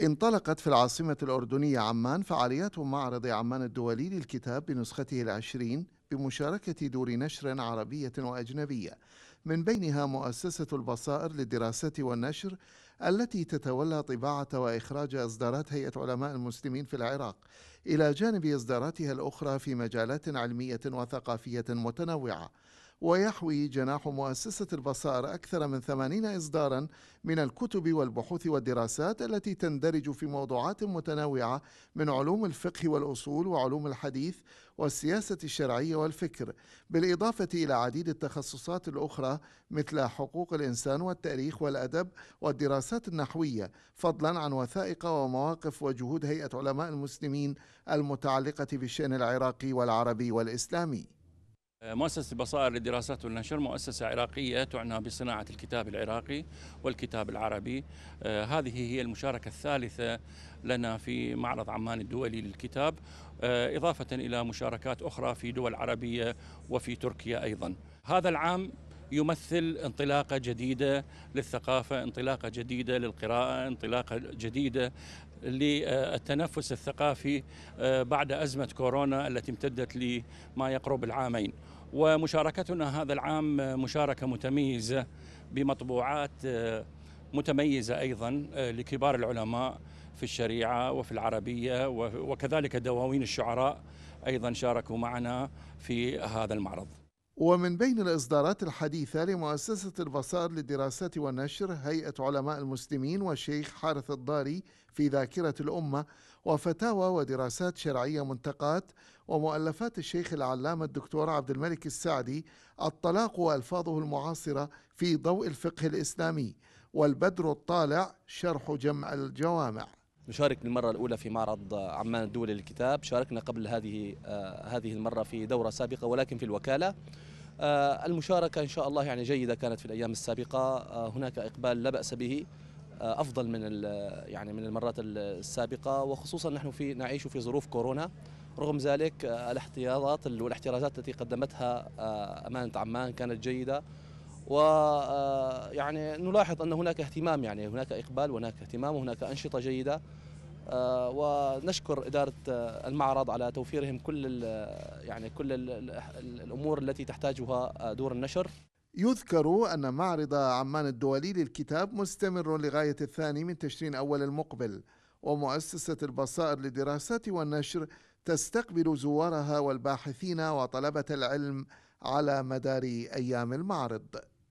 انطلقت في العاصمة الأردنية عمان فعاليات معرض عمان الدولي للكتاب بنسخته العشرين بمشاركة دور نشر عربية وأجنبية من بينها مؤسسة البصائر للدراسات والنشر التي تتولى طباعة وإخراج إصدارات هيئة علماء المسلمين في العراق إلى جانب إصداراتها الأخرى في مجالات علمية وثقافية متنوعة ويحوي جناح مؤسسة البصائر أكثر من 80 إصدارا من الكتب والبحوث والدراسات التي تندرج في موضوعات متنوعة من علوم الفقه والأصول وعلوم الحديث والسياسة الشرعية والفكر بالإضافة إلى عديد التخصصات الأخرى مثل حقوق الإنسان والتاريخ والأدب والدراسات النحوية فضلا عن وثائق ومواقف وجهود هيئة علماء المسلمين المتعلقة بالشأن العراقي والعربي والإسلامي مؤسسة بصائر للدراسات والنشر مؤسسة عراقية تعنى بصناعة الكتاب العراقي والكتاب العربي آه، هذه هي المشاركة الثالثة لنا في معرض عمان الدولي للكتاب آه، إضافة إلى مشاركات أخرى في دول عربية وفي تركيا أيضا هذا العام يمثل انطلاقه جديده للثقافه، انطلاقه جديده للقراءه، انطلاقه جديده للتنفس الثقافي آه، بعد ازمه كورونا التي امتدت لما يقرب العامين. ومشاركتنا هذا العام مشاركه متميزه بمطبوعات آه، متميزه ايضا آه، لكبار العلماء في الشريعه وفي العربيه وكذلك دواوين الشعراء ايضا شاركوا معنا في هذا المعرض. ومن بين الإصدارات الحديثة لمؤسسة البصائر للدراسات والنشر هيئة علماء المسلمين والشيخ حارث الضاري في ذاكرة الأمة وفتاوى ودراسات شرعية منتقات ومؤلفات الشيخ العلامة الدكتور عبد الملك السعدي الطلاق وألفاظه المعاصرة في ضوء الفقه الإسلامي والبدر الطالع شرح جمع الجوامع نشارك للمرة الأولى في معرض عمان الدولي للكتاب شاركنا قبل هذه آه، هذه المرة في دورة سابقة ولكن في الوكالة آه، المشاركة إن شاء الله يعني جيدة كانت في الأيام السابقة آه، هناك إقبال لا بأس به أفضل من يعني من المرات السابقة وخصوصا نحن في نعيش في ظروف كورونا رغم ذلك الاحتياطات والاحترازات التي قدمتها أمانة عمان كانت جيدة و آه، يعني نلاحظ أن هناك اهتمام يعني هناك إقبال وهناك اهتمام وهناك أنشطة جيدة آه، ونشكر إدارة آه، المعرض على توفيرهم كل يعني كل الأمور التي تحتاجها دور النشر يذكر أن معرض عمان الدولي للكتاب مستمر لغاية الثاني من تشرين أول المقبل ومؤسسة البصائر للدراسات والنشر تستقبل زوارها والباحثين وطلبة العلم على مدار أيام المعرض